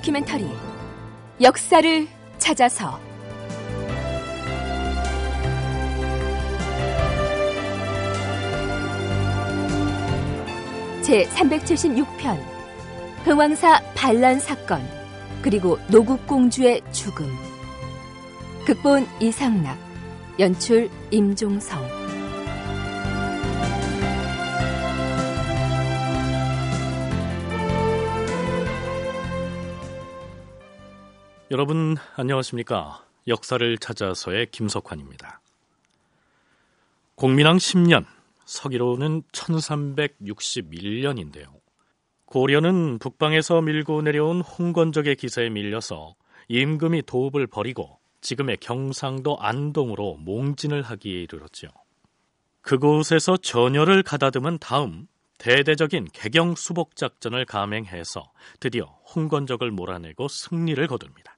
다큐멘터리 역사를 찾아서 제 376편 흥왕사 반란 사건 그리고 노국공주의 죽음 극본 이상락 연출 임종성 여러분 안녕하십니까? 역사를 찾아서의 김석환입니다. 공민왕 10년, 서기로는 1361년인데요. 고려는 북방에서 밀고 내려온 홍건적의 기세에 밀려서 임금이 도읍을 버리고 지금의 경상도 안동으로 몽진을 하기에 이르렀지요. 그곳에서 전열을 가다듬은 다음 대대적인 개경 수복 작전을 감행해서 드디어 홍건적을 몰아내고 승리를 거둡니다.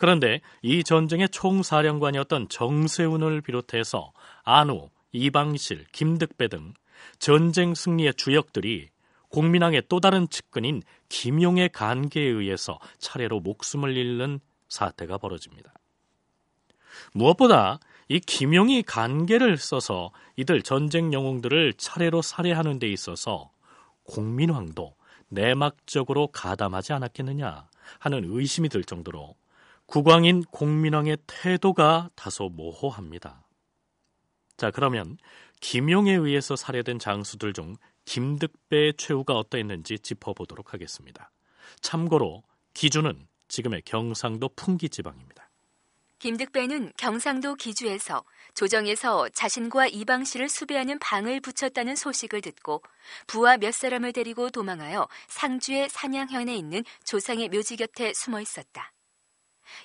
그런데 이 전쟁의 총사령관이었던 정세운을 비롯해서 안우, 이방실, 김득배 등 전쟁 승리의 주역들이 공민왕의 또 다른 측근인 김용의 간계에 의해서 차례로 목숨을 잃는 사태가 벌어집니다. 무엇보다 이 김용이 간계를 써서 이들 전쟁 영웅들을 차례로 살해하는 데 있어서 공민왕도 내막적으로 가담하지 않았겠느냐 하는 의심이 들 정도로 국왕인 공민왕의 태도가 다소 모호합니다. 자, 그러면 김용에 의해서 살해된 장수들 중 김득배의 최후가 어떠했는지 짚어보도록 하겠습니다. 참고로 기주는 지금의 경상도 풍기 지방입니다. 김득배는 경상도 기주에서 조정에서 자신과 이방씨를 수배하는 방을 붙였다는 소식을 듣고 부하 몇 사람을 데리고 도망하여 상주의 산양현에 있는 조상의 묘지 곁에 숨어 있었다.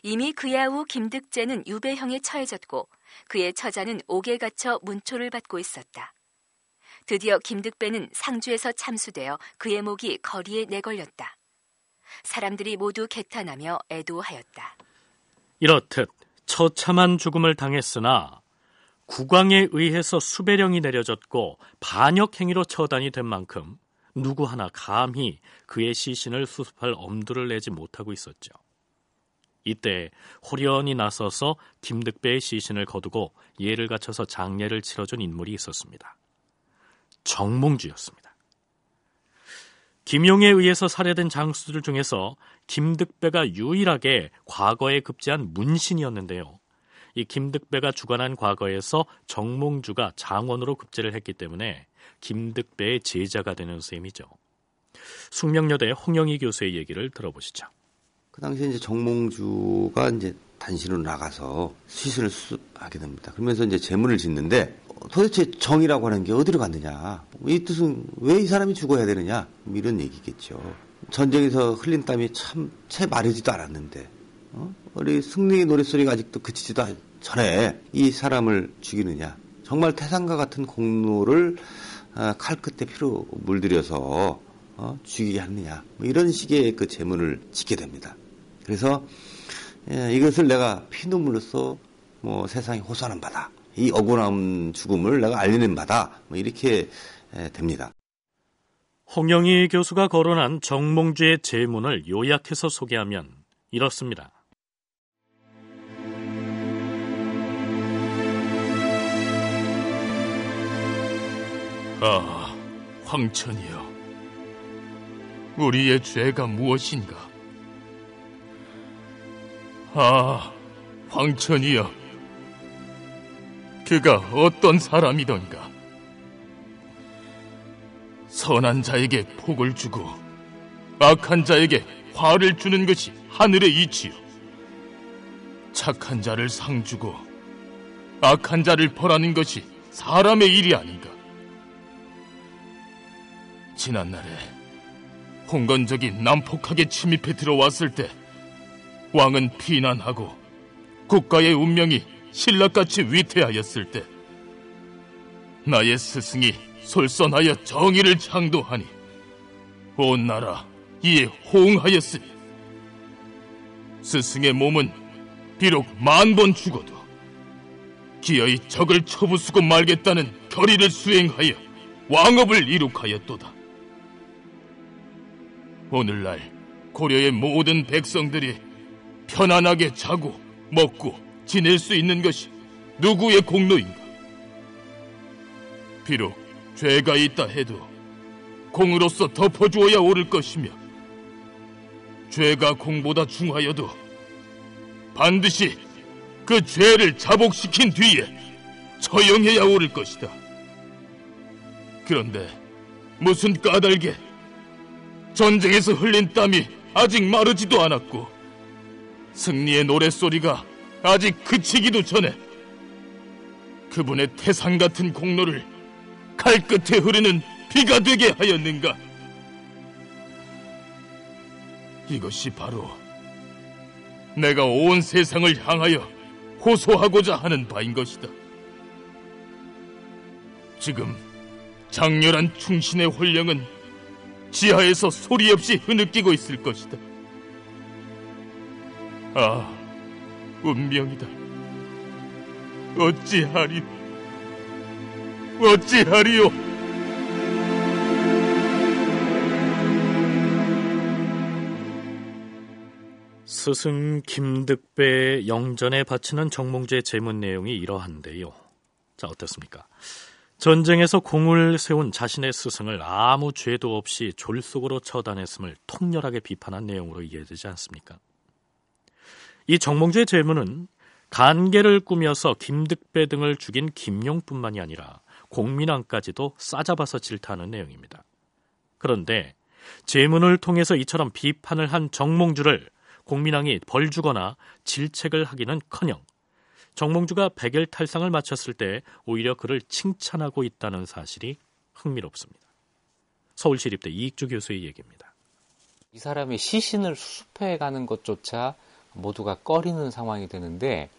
이미 그야후 김득재는 유배형에 처해졌고 그의 처자는 옥에 갇혀 문초를 받고 있었다. 드디어 김득배는 상주에서 참수되어 그의 목이 거리에 내걸렸다. 사람들이 모두 개탄하며 애도하였다. 이렇듯 처참한 죽음을 당했으나 국왕에 의해서 수배령이 내려졌고 반역 행위로 처단이 된 만큼 누구 하나 감히 그의 시신을 수습할 엄두를 내지 못하고 있었죠. 이때 호련이 나서서 김득배의 시신을 거두고 예를 갖춰서 장례를 치러준 인물이 있었습니다. 정몽주였습니다. 김용에 의해서 살해된 장수들 중에서 김득배가 유일하게 과거에 급제한 문신이었는데요. 이 김득배가 주관한 과거에서 정몽주가 장원으로 급제를 했기 때문에 김득배의 제자가 되는 셈이죠. 숙명여대 홍영희 교수의 얘기를 들어보시죠. 그 당시에 이제 정몽주가 이제 단신으로 나가서 시신을 수습하게 됩니다. 그러면서 이제 제문을 짓는데 도대체 정이라고 하는 게 어디로 갔느냐. 이 뜻은 왜 이 사람이 죽어야 되느냐. 뭐 이런 얘기겠죠. 전쟁에서 흘린 땀이 참 채 마르지도 않았는데 어? 우리 승리 노랫소리가 아직도 그치지도 전에 이 사람을 죽이느냐. 정말 태산과 같은 공로를 아, 칼 끝에 피로 물들여서 어? 죽이게 하느냐. 뭐 이런 식의 그 제문을 짓게 됩니다. 그래서 예, 이것을 내가 피눈물로써 뭐 세상에 호소하는 바다. 이 억울함 죽음을 내가 알리는 바다. 뭐 이렇게 예, 됩니다. 홍영희 교수가 거론한 정몽주의 제문을 요약해서 소개하면 이렇습니다. 아, 황천이여. 우리의 죄가 무엇인가? 아, 황천이여. 그가 어떤 사람이던가. 선한 자에게 복을 주고 악한 자에게 화를 주는 것이 하늘의 이치요. 착한 자를 상 주고 악한 자를 벌하는 것이 사람의 일이 아닌가. 지난날에 홍건적이 난폭하게 침입해 들어왔을 때 왕은 피난하고 국가의 운명이 신라같이 위태하였을 때 나의 스승이 솔선하여 정의를 창도하니 온 나라 이에 호응하였으니 스승의 몸은 비록 만 번 죽어도 기어이 적을 처부수고 말겠다는 결의를 수행하여 왕업을 이룩하였도다. 오늘날 고려의 모든 백성들이 편안하게 자고 먹고 지낼 수 있는 것이 누구의 공로인가? 비록 죄가 있다 해도 공으로서 덮어주어야 오를 것이며 죄가 공보다 중하여도 반드시 그 죄를 자복시킨 뒤에 처형해야 오를 것이다. 그런데 무슨 까닭에 전쟁에서 흘린 땀이 아직 마르지도 않았고 승리의 노랫소리가 아직 그치기도 전에 그분의 태상 같은 공로를 칼끝에 흐르는 비가 되게 하였는가? 이것이 바로 내가 온 세상을 향하여 호소하고자 하는 바인 것이다. 지금 장렬한 충신의 혼령은 지하에서 소리 없이 흐느끼고 있을 것이다. 아, 운명이다. 어찌하리, 어찌하리요. 스승 김득배의 영전에 바치는 정몽주의 제문 내용이 이러한데요. 자, 어떻습니까? 전쟁에서 공을 세운 자신의 스승을 아무 죄도 없이 졸속으로 처단했음을 통렬하게 비판한 내용으로 이해되지 않습니까? 이 정몽주의 재문은 간계를 꾸며서 김득배 등을 죽인 김용뿐만이 아니라 공민왕까지도 싸잡아서 질타하는 내용입니다. 그런데 재문을 통해서 이처럼 비판을 한 정몽주를 공민왕이 벌 주거나 질책을 하기는커녕 정몽주가 백일 탈상을 마쳤을 때 오히려 그를 칭찬하고 있다는 사실이 흥미롭습니다. 서울시립대 이익주 교수의 얘기입니다. 이 사람이 시신을 수습해 가는 것조차 모두가 꺼리는 상황이 되는데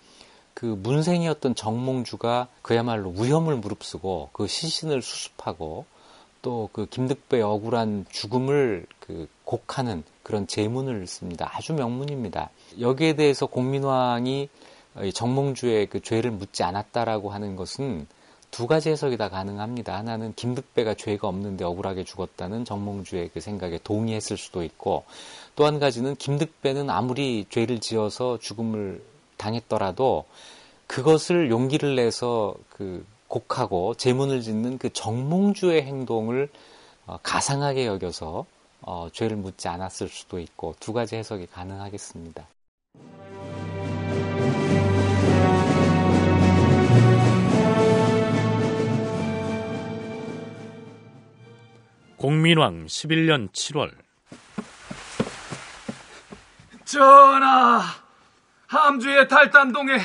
그 문생이었던 정몽주가 그야말로 위험을 무릅쓰고 그 시신을 수습하고 또 그 김득배의 억울한 죽음을 그 곡하는 그런 제문을 씁니다. 아주 명문입니다. 여기에 대해서 공민왕이 정몽주의 그 죄를 묻지 않았다라고 하는 것은 두 가지 해석이 다 가능합니다. 하나는 김득배가 죄가 없는데 억울하게 죽었다는 정몽주의 그 생각에 동의했을 수도 있고 또 한 가지는 김득배는 아무리 죄를 지어서 죽음을 당했더라도 그것을 용기를 내서 그 곡하고 제문을 짓는 그 정몽주의 행동을 어, 가상하게 여겨서 어, 죄를 묻지 않았을 수도 있고 두 가지 해석이 가능하겠습니다. 공민왕 11년 7월 전하, 함주의 달단동에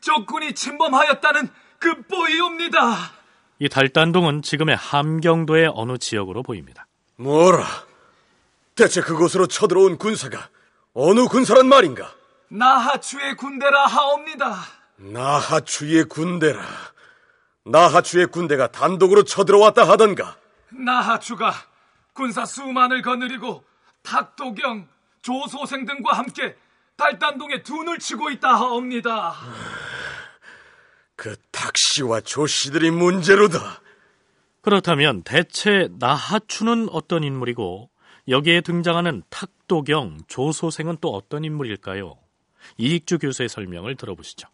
적군이 침범하였다는 급보이옵니다. 그 이 달단동은 지금의 함경도의 어느 지역으로 보입니다. 뭐라? 대체 그곳으로 쳐들어온 군사가 어느 군사란 말인가? 나하추의 군대라 하옵니다. 나하추의 군대라. 나하추의 군대가 단독으로 쳐들어왔다 하던가. 나하추가 군사 수만을 거느리고 탁도경, 조소생 등과 함께 달단동에 둔을 치고 있다 하옵니다. 그 탁씨와 조씨들이 문제로다. 그렇다면 대체 나하추는 어떤 인물이고 여기에 등장하는 탁도경, 조소생은 또 어떤 인물일까요? 이익주 교수의 설명을 들어보시죠.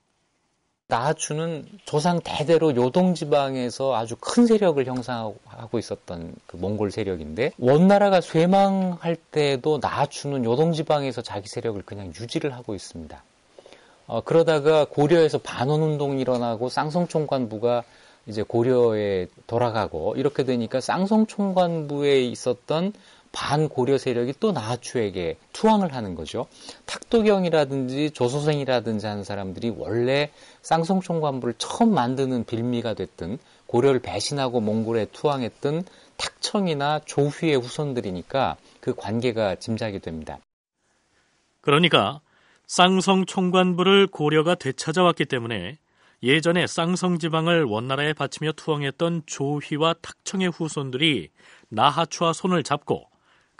나아추는 조상 대대로 요동 지방에서 아주 큰 세력을 형성하고 있었던 그 몽골 세력인데 원나라가 쇠망할 때도 나아추는 요동 지방에서 자기 세력을 그냥 유지를 하고 있습니다. 어, 그러다가 고려에서 반원 운동이 일어나고 쌍성총관부가 이제 고려에 돌아가고 이렇게 되니까 쌍성총관부에 있었던 반고려 세력이 또 나하추에게 투항을 하는 거죠. 탁도경이라든지 조소생이라든지 하는 사람들이 원래 쌍성총관부를 처음 만드는 빌미가 됐든 고려를 배신하고 몽골에 투항했던 탁청이나 조휘의 후손들이니까 그 관계가 짐작이 됩니다. 그러니까 쌍성총관부를 고려가 되찾아왔기 때문에 예전에 쌍성 지방을 원나라에 바치며 투항했던 조휘와 탁청의 후손들이 나하추와 손을 잡고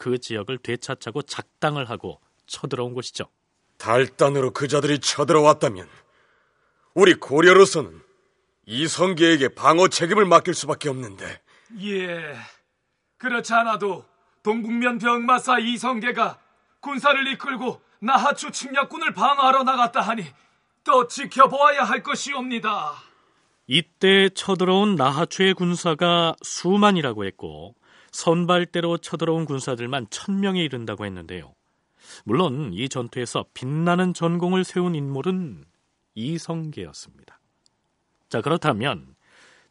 그 지역을 되찾자고 작당을 하고 쳐들어온 것이죠. 달단으로 그자들이 쳐들어왔다면 우리 고려로서는 이성계에게 방어 책임을 맡길 수밖에 없는데. 예. 그렇지 않아도 동북면 병마사 이성계가 군사를 이끌고 나하추 침략군을 방어하러 나갔다 하니 더 지켜보아야 할 것이옵니다. 이때 쳐들어온 나하초의 군사가 수만이라고 했고 선발대로 쳐들어온 군사들만 천명에 이른다고 했는데요. 물론 이 전투에서 빛나는 전공을 세운 인물은 이성계였습니다. 자, 그렇다면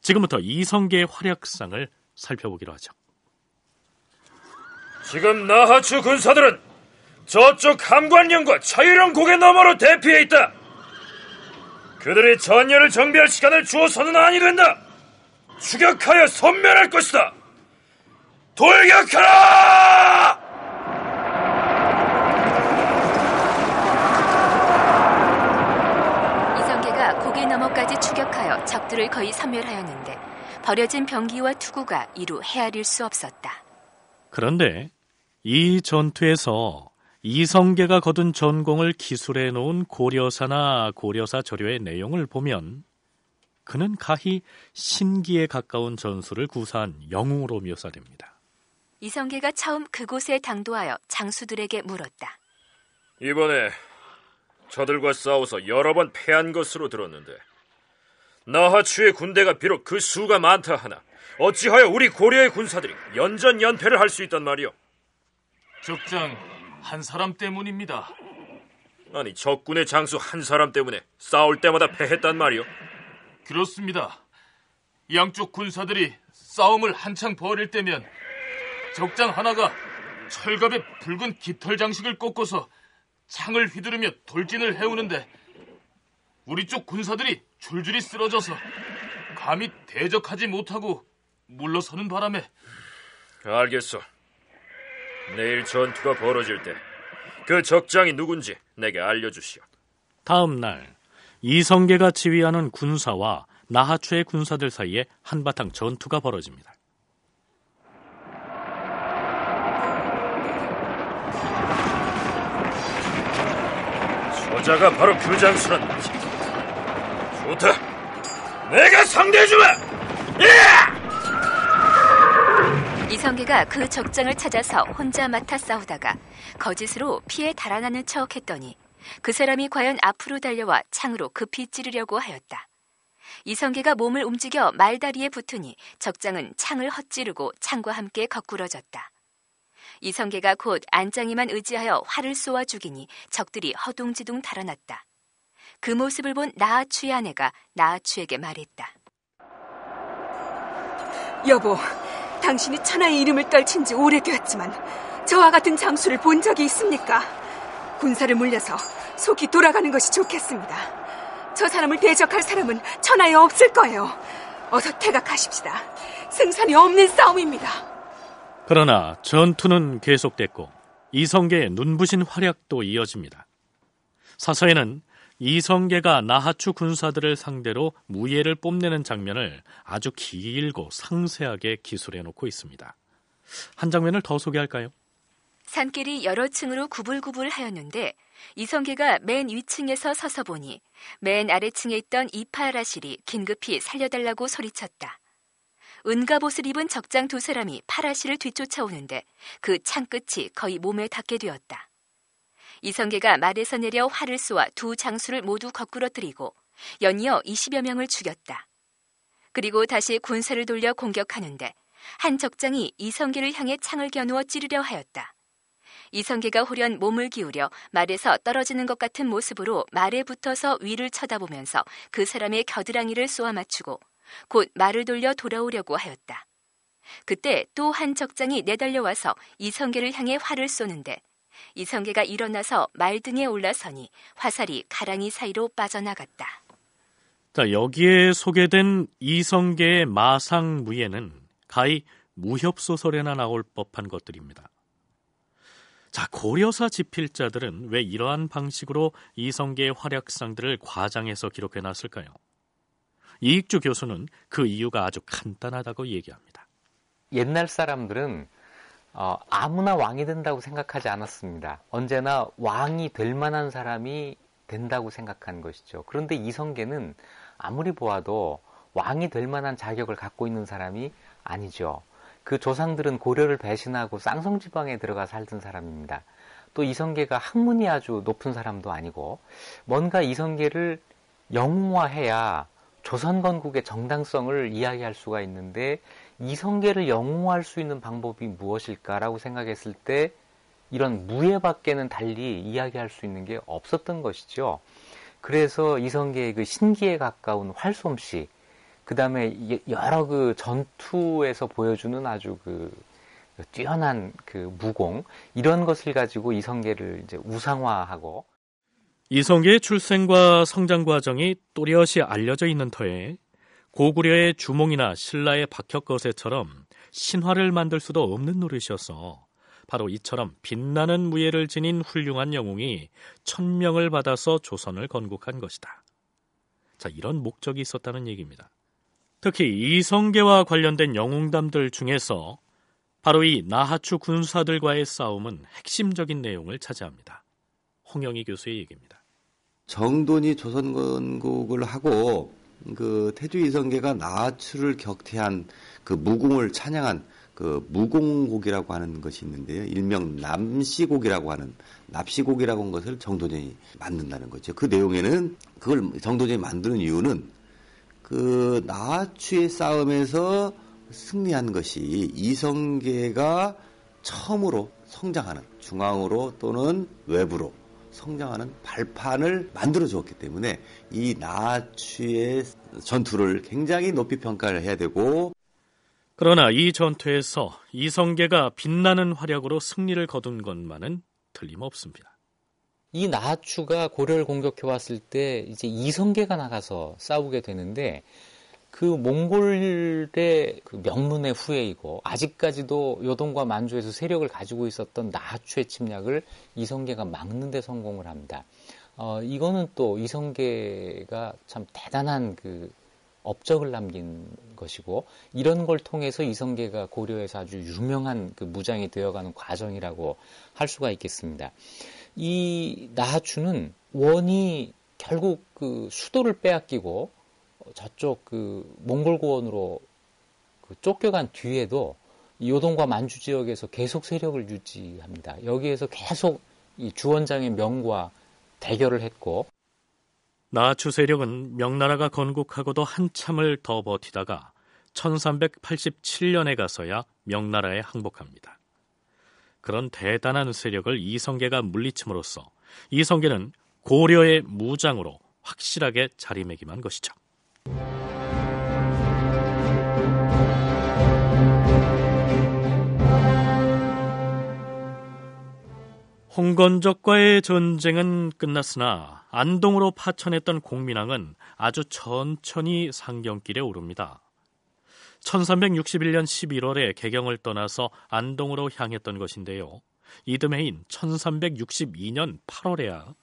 지금부터 이성계의 활약상을 살펴보기로 하죠. 지금 나하추 군사들은 저쪽 함관령과 차유령 고개 너머로 대피해 있다. 그들이 전열을 정비할 시간을 주어서는 아니 된다. 추격하여 섬멸할 것이다. 돌격하라! 이성계가 고개 너머까지 추격하여 적들을 거의 섬멸하였는데 버려진 병기와 투구가 이루 헤아릴 수 없었다. 그런데 이 전투에서 이성계가 거둔 전공을 기술해 놓은 고려사나 고려사 조료의 내용을 보면 그는 가히 신기에 가까운 전술을 구사한 영웅으로 묘사됩니다. 이성계가 처음 그곳에 당도하여 장수들에게 물었다. 이번에 저들과 싸워서 여러 번 패한 것으로 들었는데 나하추의 군대가 비록 그 수가 많다 하나 어찌하여 우리 고려의 군사들이 연전연패를 할 수 있단 말이오? 죽장 한 사람 때문입니다. 아니 적군의 장수 한 사람 때문에 싸울 때마다 패했단 말이요. 그렇습니다. 양쪽 군사들이 싸움을 한창 벌일 때면 적장 하나가 철갑에 붉은 깃털 장식을 꺾어서 창을 휘두르며 돌진을 해오는데 우리 쪽 군사들이 줄줄이 쓰러져서 감히 대적하지 못하고 물러서는 바람에 알겠어. 내일 전투가 벌어질 때 그 적장이 누군지 내게 알려주시오. 다음 날 이성계가 지휘하는 군사와 나하초의 군사들 사이에 한바탕 전투가 벌어집니다. 저자가 바로 그 장수란 말이지. 좋다. 내가 상대해주마! 야! 예! 이성계가그 적장을 찾아서 혼자 맡아 싸우다가 거짓으로 피에 달아나는 척 했더니 그 사람이 과연 앞으로 달려와 창으로 급히 찌르려고 하였다. 이성계가 몸을 움직여 말다리에 붙으니 적장은 창을 헛찌르고 창과 함께 거꾸러졌다. 이성계가 곧 안장이만 의지하여 활을 쏘아 죽이니 적들이 허둥지둥 달아났다. 그 모습을 본 나아추의 아내가 나아추에게 말했다. 여보, 당신이 천하의 이름을 떨친 지 오래되었지만 저와 같은 장수를 본 적이 있습니까? 군사를 물려서 속이 돌아가는 것이 좋겠습니다. 저 사람을 대적할 사람은 천하에 없을 거예요. 어서 퇴각하십시다. 승산이 없는 싸움입니다. 그러나 전투는 계속됐고 이성계의 눈부신 활약도 이어집니다. 사서에는 이성계가 나하추 군사들을 상대로 무예를 뽐내는 장면을 아주 길고 상세하게 기술해 놓고 있습니다. 한 장면을 더 소개할까요? 산길이 여러 층으로 구불구불하였는데 이성계가 맨 위층에서 서서 보니 맨 아래층에 있던 이파라실이 긴급히 살려달라고 소리쳤다. 은갑옷을 입은 적장 두 사람이 파라실을 뒤쫓아오는데 그 창끝이 거의 몸에 닿게 되었다. 이성계가 말에서 내려 활을 쏘아 두 장수를 모두 거꾸러뜨리고 연이어 20여 명을 죽였다. 그리고 다시 군사를 돌려 공격하는데 한 적장이 이성계를 향해 창을 겨누어 찌르려 하였다. 이성계가 홀연 몸을 기울여 말에서 떨어지는 것 같은 모습으로 말에 붙어서 위를 쳐다보면서 그 사람의 겨드랑이를 쏘아 맞추고 곧 말을 돌려 돌아오려고 하였다. 그때 또 한 적장이 내달려와서 이성계를 향해 활을 쏘는데 이성계가 일어나서 말등에 올라서니 화살이 가랑이 사이로 빠져나갔다. 자, 여기에 소개된 이성계의 마상무예는 가히 무협소설에나 나올 법한 것들입니다. 자, 고려사 지필자들은왜 이러한 방식으로 이성계의 활약상들을 과장해서 기록해 놨을까요? 이익주 교수는 그 이유가 아주 간단하다고 얘기합니다. 옛날 사람들은 어, 아무나 왕이 된다고 생각하지 않았습니다. 언제나 왕이 될 만한 사람이 된다고 생각한 것이죠. 그런데 이성계는 아무리 보아도 왕이 될 만한 자격을 갖고 있는 사람이 아니죠. 그 조상들은 고려를 배신하고 쌍성지방에 들어가 살던 사람입니다. 또 이성계가 학문이 아주 높은 사람도 아니고 뭔가 이성계를 영웅화해야 조선건국의 정당성을 이야기할 수가 있는데 이성계를 영웅화할 수 있는 방법이 무엇일까라고 생각했을 때 이런 무예밖에는 달리 이야기할 수 있는 게 없었던 것이죠. 그래서 이성계의 그 신기에 가까운 활솜씨, 그 다음에 여러 그 전투에서 보여주는 아주 그 뛰어난 그 무공, 이런 것을 가지고 이성계를 이제 우상화하고 이성계의 출생과 성장 과정이 또렷이 알려져 있는 터에 고구려의 주몽이나 신라의 박혁거세처럼 신화를 만들 수도 없는 노릇이어서 바로 이처럼 빛나는 무예를 지닌 훌륭한 영웅이 천명을 받아서 조선을 건국한 것이다. 자, 이런 목적이 있었다는 얘기입니다. 특히 이성계와 관련된 영웅담들 중에서 바로 이 나하추 군사들과의 싸움은 핵심적인 내용을 차지합니다. 홍영희 교수의 얘기입니다. 정돈이 조선 건국을 하고 그 태조 이성계가 나추를 격퇴한 그 무공을 찬양한 그 무공곡이라고 하는 것이 있는데요. 일명 남시곡이라고 하는 납시곡이라고 한 것을 정도전이 만든다는 거죠. 그 내용에는 그걸 정도전이 만드는 이유는 그 나추의 싸움에서 승리한 것이 이성계가 처음으로 성장하는 중앙으로 또는 외부로 성장하는 발판을 만들어 주었기 때문에 이 나치의 전투를 굉장히 높이 평가를 해야 되고 그러나 이 전투에서 이성계가 빛나는 활약으로 승리를 거둔 것만은 틀림없습니다. 이 나하추가 고려를 공격해 왔을 때 이제 이성계가 나가서 싸우게 되는데 그 몽골의 그 명문의 후예이고 아직까지도 요동과 만주에서 세력을 가지고 있었던 나하추의 침략을 이성계가 막는 데 성공을 합니다. 어, 이거는 또 이성계가 참 대단한 그 업적을 남긴 것이고 이런 걸 통해서 이성계가 고려에서 아주 유명한 그 무장이 되어가는 과정이라고 할 수가 있겠습니다. 이 나하추는 원이 결국 그 수도를 빼앗기고 저쪽 그 몽골 고원으로 그 쫓겨간 뒤에도 요동과 만주 지역에서 계속 세력을 유지합니다. 여기에서 계속 이 주원장의 명과 대결을 했고 나추 세력은 명나라가 건국하고도 한참을 더 버티다가 1387년에 가서야 명나라에 항복합니다. 그런 대단한 세력을 이성계가 물리침으로써 이성계는 고려의 무장으로 확실하게 자리매김한 것이죠. 홍건적과의 전쟁은 끝났으나 안동으로 파천했던 공민왕은 아주 천천히 상경길에 오릅니다. 1361년 11월에 개경을 떠나서 안동으로 향했던 것인데요. 이듬해인 1362년 8월에야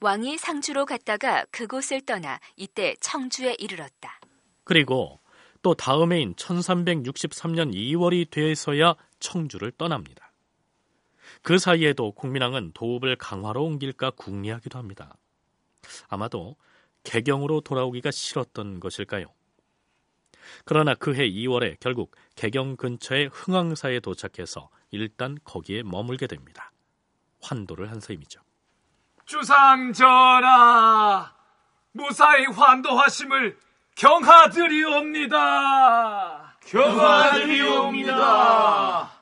왕이 상주로 갔다가 그곳을 떠나 이때 청주에 이르렀다. 그리고 또 다음해인 1363년 2월이 돼서야 청주를 떠납니다. 그 사이에도 국민왕은 도읍을 강화로 옮길까 궁리하기도 합니다. 아마도 개경으로 돌아오기가 싫었던 것일까요? 그러나 그해 2월에 결국 개경 근처의 흥왕사에 도착해서 일단 거기에 머물게 됩니다. 환도를 한 셈이죠. 주상 전하, 무사히 환도하심을 경하드리옵니다. 경하드리옵니다.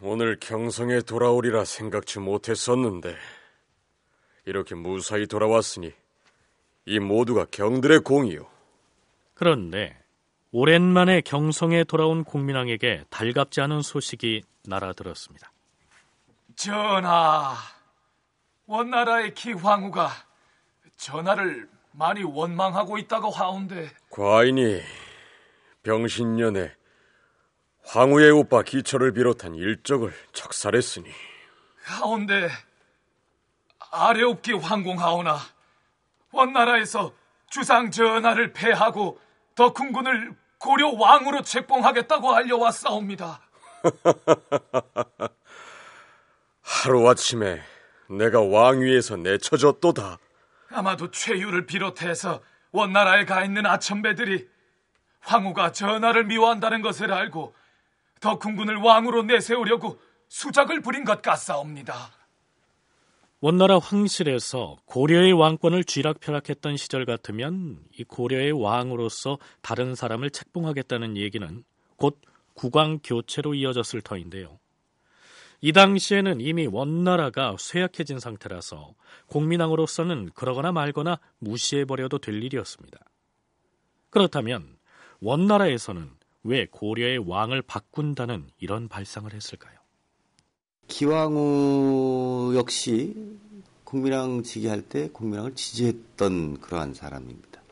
오늘 경성에 돌아오리라 생각지 못했었는데 이렇게 무사히 돌아왔으니 이 모두가 경들의 공이요. 그런데 오랜만에 경성에 돌아온 국민왕에게 달갑지 않은 소식이 날아들었습니다. 전하, 원나라의 기황후가 전하를 많이 원망하고 있다고 하온데 과인이 병신년에 황후의 오빠 기철을 비롯한 일적을 착살했으니 하운데 아래옵기 황공하오나 원나라에서 주상 전하를 패하고 덕훈군을 고려 왕으로 책봉하겠다고 알려왔사옵니다 하루아침에 내가 왕위에서 내쳐졌도다. 아마도 최유를 비롯해서 원나라에 가 있는 아첨배들이 황후가 전하를 미워한다는 것을 알고 덕훈군을 왕으로 내세우려고 수작을 부린 것 같사옵니다. 원나라 황실에서 고려의 왕권을 쥐락펴락했던 시절 같으면 이 고려의 왕으로서 다른 사람을 책봉하겠다는 얘기는 곧 국왕 교체로 이어졌을 터인데요. 이 당시에는 이미 원나라가 쇠약해진 상태라서 공민왕으로서는 그러거나 말거나 무시해버려도 될 일이었습니다. 그렇다면 원나라에서는 왜 고려의 왕을 바꾼다는 이런 발상을 했을까요? 기왕후 역시 국민왕 즉위할 때 공민왕을 지지했던 그러한 사람입니다.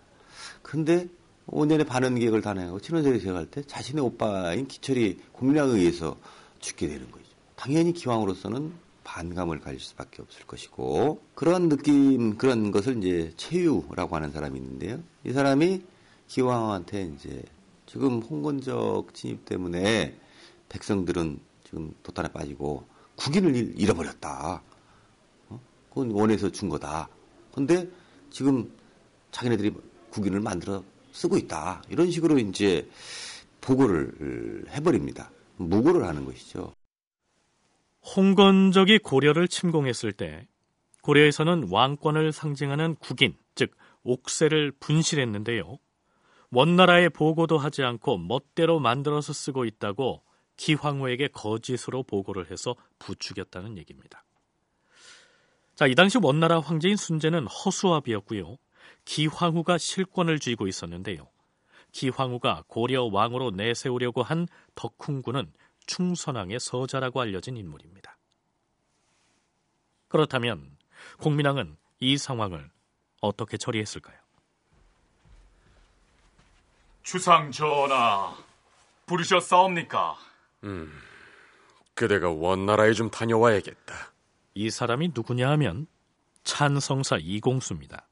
근데 5년의 반은 계획을 다녀가고 친원제를 시작할 때 자신의 오빠인 기철이 국민왕에 의해서 죽게 되는 거죠. 당연히 기왕으로서는 반감을 가질 수밖에 없을 것이고 그런 느낌 그런 것을 이제 체유라고 하는 사람이 있는데요. 이 사람이 기왕한테 이제 지금 홍건적 진입 때문에 백성들은 지금 도탄에 빠지고 국인을 잃어버렸다. 어? 그건 원해서준 거다. 근데 지금 자기네들이 국인을 만들어 쓰고 있다. 이런 식으로 이제 보고를 해버립니다. 무고를 하는 것이죠. 홍건적이 고려를 침공했을 때 고려에서는 왕권을 상징하는 국인, 즉 옥새를 분실했는데요. 원나라에 보고도 하지 않고 멋대로 만들어서 쓰고 있다고 기황후에게 거짓으로 보고를 해서 부추겼다는 얘기입니다. 자, 이 당시 원나라 황제인 순제는 허수아비였고요. 기황후가 실권을 쥐고 있었는데요. 기황후가 고려 왕으로 내세우려고 한덕흥군은 충선왕의 서자라고 알려진 인물입니다. 그렇다면 공민왕은 이 상황을 어떻게 처리했을까요? 추상 전하, 부르셨사옵니까? 음, 그대가 원나라에 좀 다녀와야겠다. 이 사람이 누구냐 하면 찬성사 이공수입니다.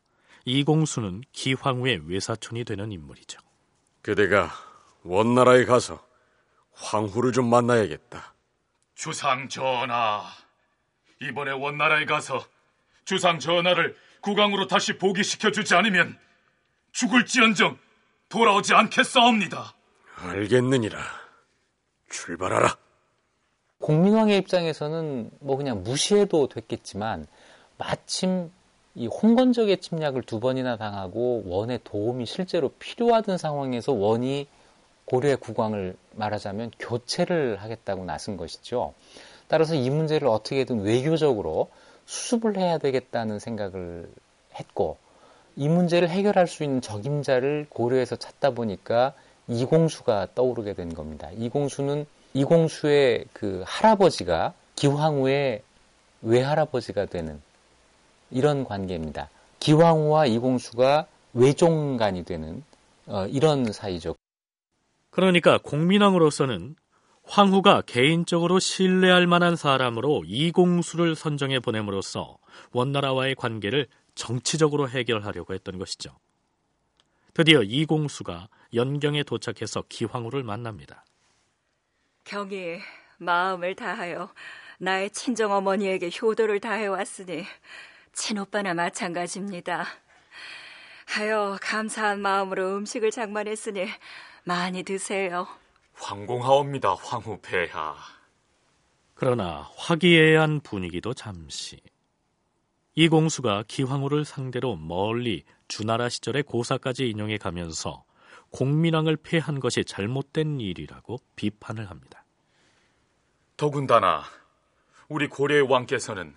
이공수는 기황후의 외사촌이 되는 인물이죠. 그대가 원나라에 가서 황후를 좀 만나야겠다. 주상 전하, 이번에 원나라에 가서 주상 전하를 국왕으로 다시 복위시켜 주지 않으면 죽을지언정 돌아오지 않겠사옵니다. 알겠느니라. 출발하라. 공민왕의 입장에서는 뭐 그냥 무시해도 됐겠지만 마침 이 홍건적의 침략을 두 번이나 당하고 원의 도움이 실제로 필요하던 상황에서 원이 고려의 국왕을 말하자면 교체를 하겠다고 나선 것이죠. 따라서 이 문제를 어떻게든 외교적으로 수습을 해야 되겠다는 생각을 했고 이 문제를 해결할 수 있는 적임자를 고려해서 찾다 보니까 이공수가 떠오르게 된 겁니다. 이공수는 이공수의 그 할아버지가 기황후의 외할아버지가 되는 이런 관계입니다. 기황후와 이공수가 외종간이 되는 어, 이런 사이죠. 그러니까 공민왕으로서는 황후가 개인적으로 신뢰할 만한 사람으로 이공수를 선정해 보냄으로써 원나라와의 관계를 정치적으로 해결하려고 했던 것이죠. 드디어 이공수가 연경에 도착해서 기황후를 만납니다. 경이 마음을 다하여 나의 친정 어머니에게 효도를 다해 왔으니 친오빠나 마찬가지입니다. 하여 감사한 마음으로 음식을 장만했으니 많이 드세요. 황공하옵니다, 황후폐하. 그러나 화기애애한 분위기도 잠시. 이 공수가 기황후를 상대로 멀리 주나라 시절의 고사까지 인용해 가면서 공민왕을 폐한 것이 잘못된 일이라고 비판을 합니다. 더군다나 우리 고려의 왕께서는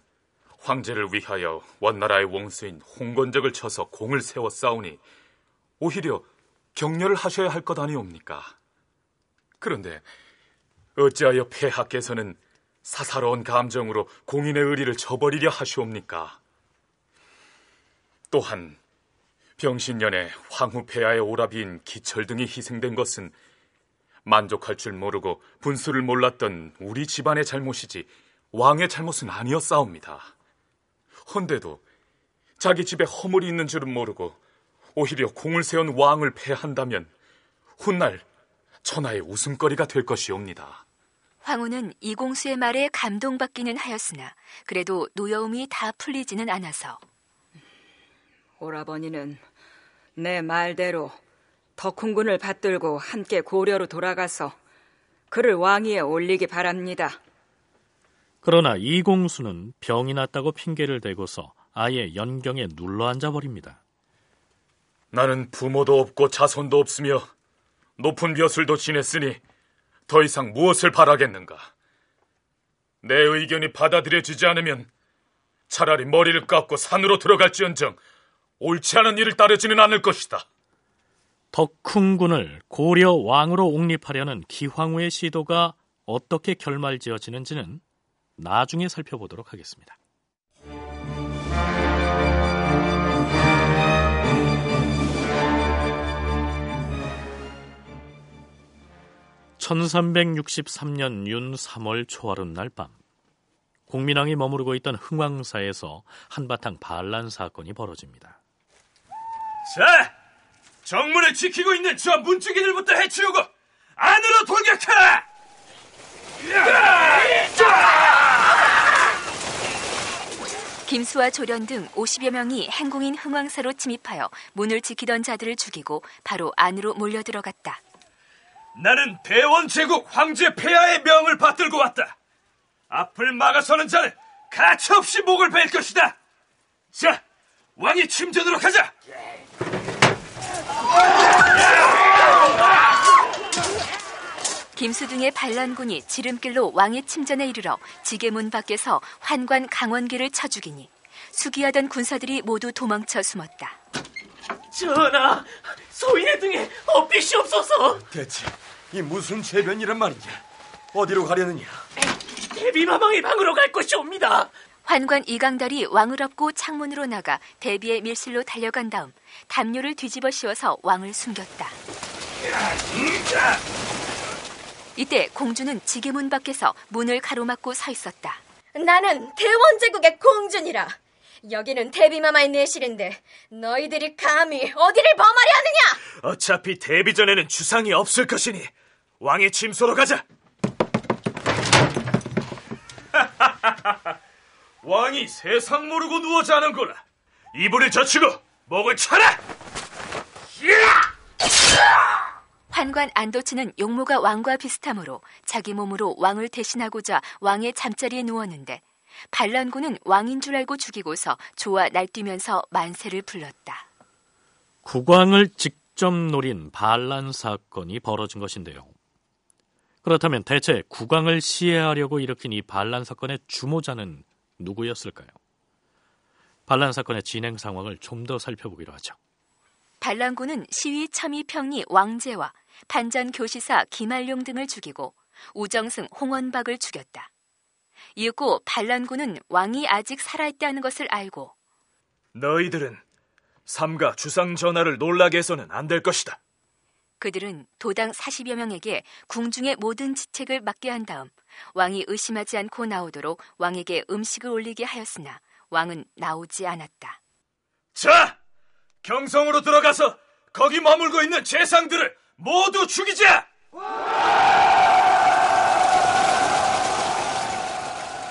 황제를 위하여 원나라의 원수인 홍건적을 쳐서 공을 세워 싸우니 오히려 격려를 하셔야 할 것 아니옵니까? 그런데 어찌하여 폐하께서는 사사로운 감정으로 공인의 의리를 저버리려 하시옵니까? 또한 병신년에 황후 폐하의 오라비인 기철 등이 희생된 것은 만족할 줄 모르고 분수를 몰랐던 우리 집안의 잘못이지 왕의 잘못은 아니었사옵니다. 헌데도 자기 집에 허물이 있는 줄은 모르고 오히려 공을 세운 왕을 패한다면 훗날 천하의 웃음거리가 될 것이옵니다. 황후는 이공수의 말에 감동받기는 하였으나 그래도 노여움이 다 풀리지는 않아서 오라버니는 내 말대로 덕훈군을 받들고 함께 고려로 돌아가서 그를 왕위에 올리기 바랍니다. 그러나 이공수는 병이 났다고 핑계를 대고서 아예 연경에 눌러 앉아버립니다. 나는 부모도 없고 자손도 없으며 높은 벼슬도 지냈으니 더 이상 무엇을 바라겠는가? 내 의견이 받아들여지지 않으면 차라리 머리를 깎고 산으로 들어갈지언정 옳지 않은 일을 따르지는 않을 것이다. 덕훈군을 고려 왕으로 옹립하려는 기황후의 시도가 어떻게 결말지어지는지는 나중에 살펴보도록 하겠습니다. 1363년 윤 3월 초하름 날 밤, 공민왕이 머무르고 있던 흥왕사에서 한바탕 반란 사건이 벌어집니다. 자, 정문을 지키고 있는 저 문지기들부터 해치우고 안으로 돌격하라! 김수와 조련 등 50여 명이 행궁인 흥왕사로 침입하여 문을 지키던 자들을 죽이고 바로 안으로 몰려 들어갔다. 나는 대원 제국 황제 폐하의 명을 받들고 왔다. 앞을 막아서는 자는 가차없이 목을 벨 것이다. 자, 왕이 침전으로 가자. 김수등의 반란군이 지름길로 왕의 침전에 이르러 지게문 밖에서 환관 강원기를 쳐죽이니 수기하던 군사들이 모두 도망쳐 숨었다. 전하, 소인의 등에 엎이시옵소서. 대체 이 무슨 재변이란 말이냐? 어디로 가려느냐? 대비마망의 방으로 갈 것이옵니다. 환관 이강달이 왕을 업고 창문으로 나가 대비의 밀실로 달려간 다음 담요를 뒤집어 씌워서 왕을 숨겼다. 이때 공주는 지게문 밖에서 문을 가로막고 서 있었다. 나는 대원제국의 공주니라. 여기는 데비마마의 내실인데 너희들이 감히 어디를 범하려 하느냐? 어차피 데비 전에는 주상이 없을 것이니 왕의 침소로 가자. 왕이 세상 모르고 누워 자는구나. 이불을 젖히고 목을 차라. 환관 안도치는 용모가 왕과 비슷하므로 자기 몸으로 왕을 대신하고자 왕의 잠자리에 누웠는데 반란군은 왕인 줄 알고 죽이고서 조아 날뛰면서 만세를 불렀다. 국왕을 직접 노린 반란 사건이 벌어진 것인데요. 그렇다면 대체 국왕을 시해하려고 일으킨 이 반란 사건의 주모자는 누구였을까요? 반란 사건의 진행 상황을 좀 더 살펴보기로 하죠. 반란군은 시위 참의 평리 왕제와 반전 교시사 김알룡 등을 죽이고 우정승 홍원박을 죽였다. 이윽고 반란군은 왕이 아직 살아있다는 것을 알고 너희들은 삼가 주상 전하를 놀라게 해서는 안 될 것이다. 그들은 도당 40여 명에게 궁중의 모든 지책을 맡게 한 다음 왕이 의심하지 않고 나오도록 왕에게 음식을 올리게 하였으나 왕은 나오지 않았다. 자, 경성으로 들어가서 거기 머물고 있는 재상들을 모두 죽이자!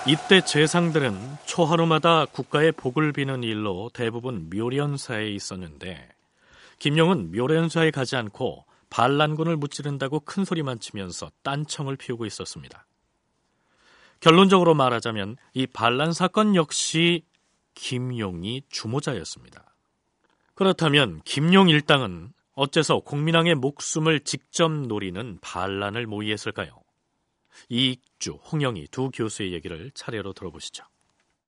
이때 재상들은 초하루마다 국가의 복을 비는 일로 대부분 묘련사에 있었는데 김용은 묘련사에 가지 않고 반란군을 무찌른다고 큰 소리만 치면서 딴청을 피우고 있었습니다. 결론적으로 말하자면 이 반란 사건 역시 김용이 주모자였습니다. 그렇다면 김용 일당은 어째서 공민왕의 목숨을 직접 노리는 반란을 모의했을까요? 이익주, 홍영희 두 교수의 얘기를 차례로 들어보시죠.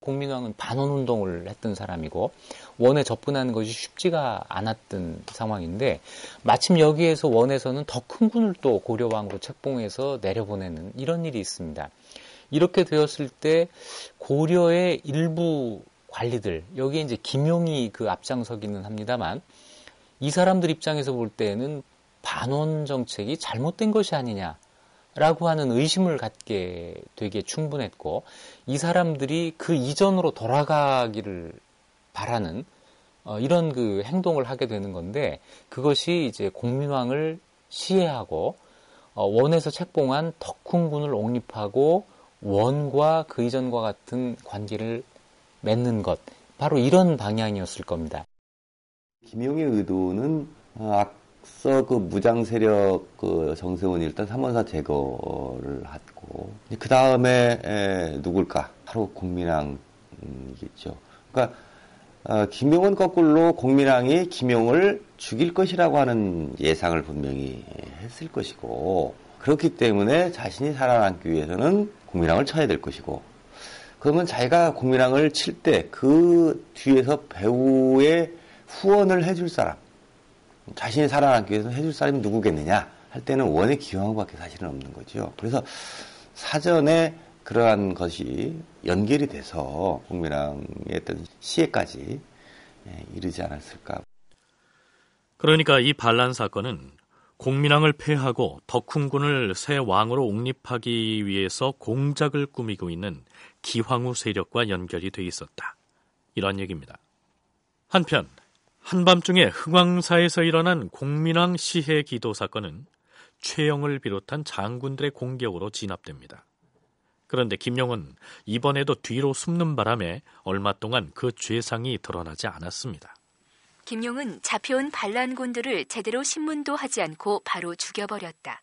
국민왕은 반원운동을 했던 사람이고 원에 접근하는 것이 쉽지가 않았던 상황인데 마침 여기에서 원에서는 더 큰 군을 또 고려왕으로 책봉해서 내려보내는 이런 일이 있습니다. 이렇게 되었을 때 고려의 일부 관리들 여기에 이제 김용이 그 앞장서기는 합니다만 이 사람들 입장에서 볼 때는 반원 정책이 잘못된 것이 아니냐 라고 하는 의심을 갖게 되게 충분했고, 이 사람들이 그 이전으로 돌아가기를 바라는 어, 이런 그 행동을 하게 되는 건데, 그것이 이제 공민왕을 시해하고, 어, 원에서 책봉한 덕훈군을 옹립하고, 원과 그 이전과 같은 관계를 맺는 것, 바로 이런 방향이었을 겁니다. 김용의 의도는 아, 서그 무장 세력 그 정세훈이 일단 3원사 제거를 했고 그 다음에 누굴까 바로 국민당이겠죠. 그러니까 어, 김용은 거꾸로 국민당이 김용을 죽일 것이라고 하는 예상을 분명히 했을 것이고 그렇기 때문에 자신이 살아남기 위해서는 국민당을 쳐야 될 것이고 그러면 자기가 국민당을칠 때 그 뒤에서 배우의 후원을 해줄 사람 자신이 살아남기 위해서 해줄 사람이 누구겠느냐 할 때는 원의 기왕밖에 사실은 없는 거죠. 그래서 사전에 그러한 것이 연결이 돼서 공민왕의 어떤 시에까지 예, 이르지 않았을까. 그러니까 이 반란 사건은 공민왕을 폐하고 덕훈군을 새 왕으로 옹립하기 위해서 공작을 꾸미고 있는 기황후 세력과 연결이 돼 있었다. 이런 얘기입니다. 한편 한밤중에 흥왕사에서 일어난 공민왕 시해 기도 사건은 최영을 비롯한 장군들의 공격으로 진압됩니다. 그런데 김용은 이번에도 뒤로 숨는 바람에 얼마 동안 그 죄상이 드러나지 않았습니다. 김용은 잡혀온 반란군들을 제대로 신문도 하지 않고 바로 죽여버렸다.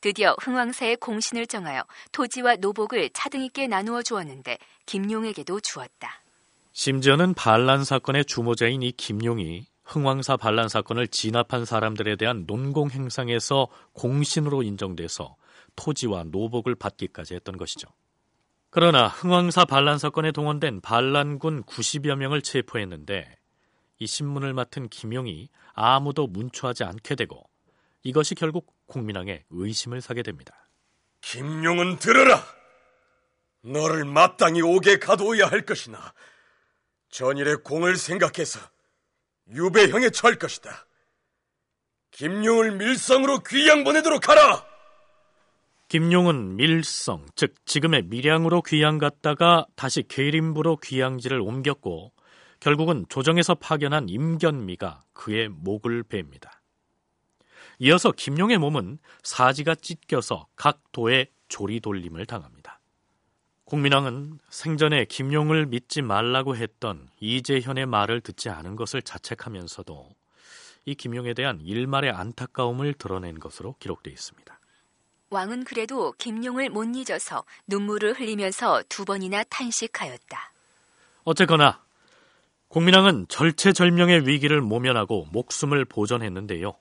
드디어 흥왕사의 공신을 정하여 토지와 노복을 차등 있게 나누어 주었는데 김용에게도 주었다. 심지어는 반란 사건의 주모자인 이 김용이 흥왕사 반란 사건을 진압한 사람들에 대한 논공 행상에서 공신으로 인정돼서 토지와 노복을 받기까지 했던 것이죠. 그러나 흥왕사 반란 사건에 동원된 반란군 90여 명을 체포했는데 이 신문을 맡은 김용이 아무도 문초하지 않게 되고 이것이 결국 국민왕의 의심을 사게 됩니다. 김용은 들으라! 너를 마땅히 옥에 가둬야 할 것이나 전일의 공을 생각해서 유배형에 처할 것이다. 김용을 밀성으로 귀양 보내도록 하라. 김용은 밀성, 즉 지금의 밀양으로 귀양 갔다가 다시 계림부로 귀양지를 옮겼고 결국은 조정에서 파견한 임견미가 그의 목을 베니다 이어서 김용의 몸은 사지가 찢겨서 각 도에 조리돌림을 당합니다. 국민왕은 생전에 김용을 믿지 말라고 했던 이재현의 말을 듣지 않은 것을 자책하면서도 이 김용에 대한 일말의 안타까움을 드러낸 것으로 기록되어 있습니다. 왕은 그래도 김용을 못 잊어서 눈물을 흘리면서 두 번이나 탄식하였다. 어쨌거나 국민왕은 절체절명의 위기를 모면하고 목숨을 보전했는데요.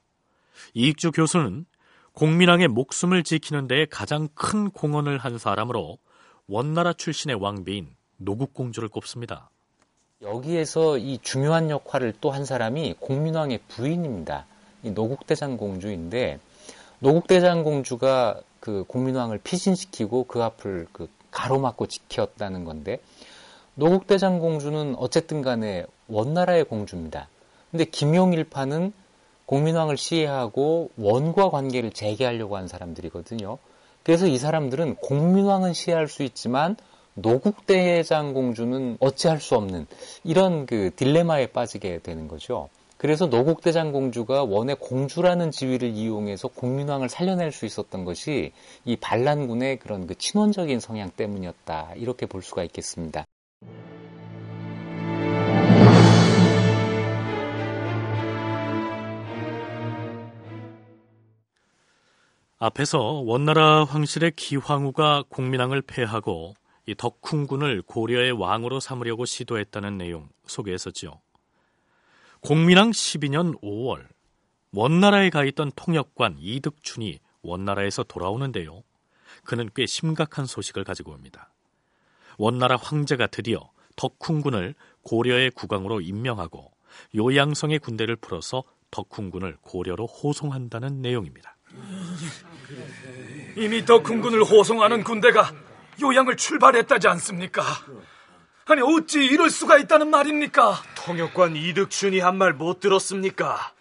이익주 교수는 공민왕의 목숨을 지키는 데 가장 큰 공헌을 한 사람으로 원나라 출신의 왕비인 노국공주를 꼽습니다. 여기에서 이 중요한 역할을 또 한 사람이 공민왕의 부인입니다. 이 노국대장 공주인데 노국대장 공주가 그 공민왕을 피신시키고 그 앞을 그 가로막고 지켰다는 건데 노국대장 공주는 어쨌든 간에 원나라의 공주입니다. 근데 김용일파는 공민왕을 시해하고 원과 관계를 재개하려고 한 사람들이거든요. 그래서 이 사람들은 공민왕은 시해할 수 있지만 노국대장 공주는 어찌할 수 없는 이런 그 딜레마에 빠지게 되는 거죠. 그래서 노국대장 공주가 원의 공주라는 지위를 이용해서 공민왕을 살려낼 수 있었던 것이 이 반란군의 그런 그 친원적인 성향 때문이었다. 이렇게 볼 수가 있겠습니다. 앞에서 원나라 황실의 기황후가 공민왕을 패하고 이 덕훈군을 고려의 왕으로 삼으려고 시도했다는 내용 소개했었지요. 공민왕 12년 5월 원나라에 가 있던 통역관 이득춘이 원나라에서 돌아오는데요. 그는 꽤 심각한 소식을 가지고 옵니다. 원나라 황제가 드디어 덕훈군을 고려의 국왕으로 임명하고 요양성의 군대를 풀어서 덕훈군을 고려로 호송한다는 내용입니다. 이미 덕흥군을 호송하는 군대가 요양을 출발했다지 않습니까? 아니 어찌 이럴 수가 있다는 말입니까? 통역관 이득준이 한 말 못 들었습니까?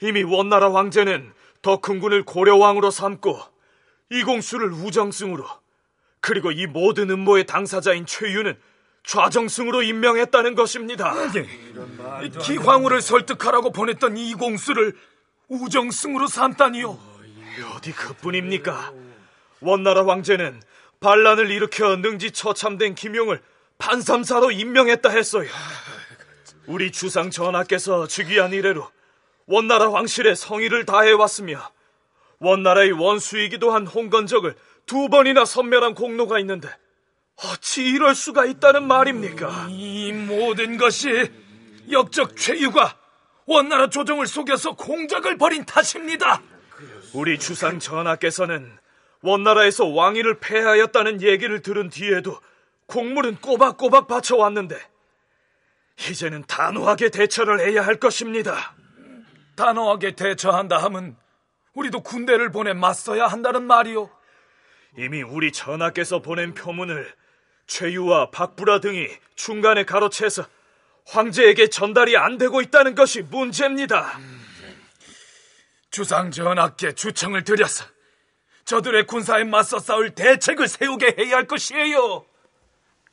이미 원나라 왕제는 덕흥군을 고려왕으로 삼고 이공수를 우정승으로 그리고 이 모든 음모의 당사자인 최유는 좌정승으로 임명했다는 것입니다. 예. 기황후를 설득하라고 보냈던 이공수를 우정승으로 삼다니요. 그게 어디 그뿐입니까? 원나라 왕제는 반란을 일으켜 능지 처참된 김용을 반삼사로 임명했다 했어요. 우리 주상 전하께서 즉위한 이래로 원나라 왕실의 성의를 다해왔으며 원나라의 원수이기도 한 홍건적을 두 번이나 선멸한 공로가 있는데 어찌 이럴 수가 있다는 말입니까? 이 모든 것이 역적 최유가 원나라 조정을 속여서 공작을 벌인 탓입니다. 우리 주상 전하께서는 원나라에서 왕위를 패하였다는 얘기를 들은 뒤에도 공물은 꼬박꼬박 바쳐왔는데 이제는 단호하게 대처를 해야 할 것입니다. 단호하게 대처한다 함은 우리도 군대를 보내 맞서야 한다는 말이오. 이미 우리 전하께서 보낸 표문을 최유와 박부라 등이 중간에 가로채서 황제에게 전달이 안 되고 있다는 것이 문제입니다. 음. 주상 전하께 주청을 드려서 저들의 군사에 맞서 싸울 대책을 세우게 해야 할 것이에요.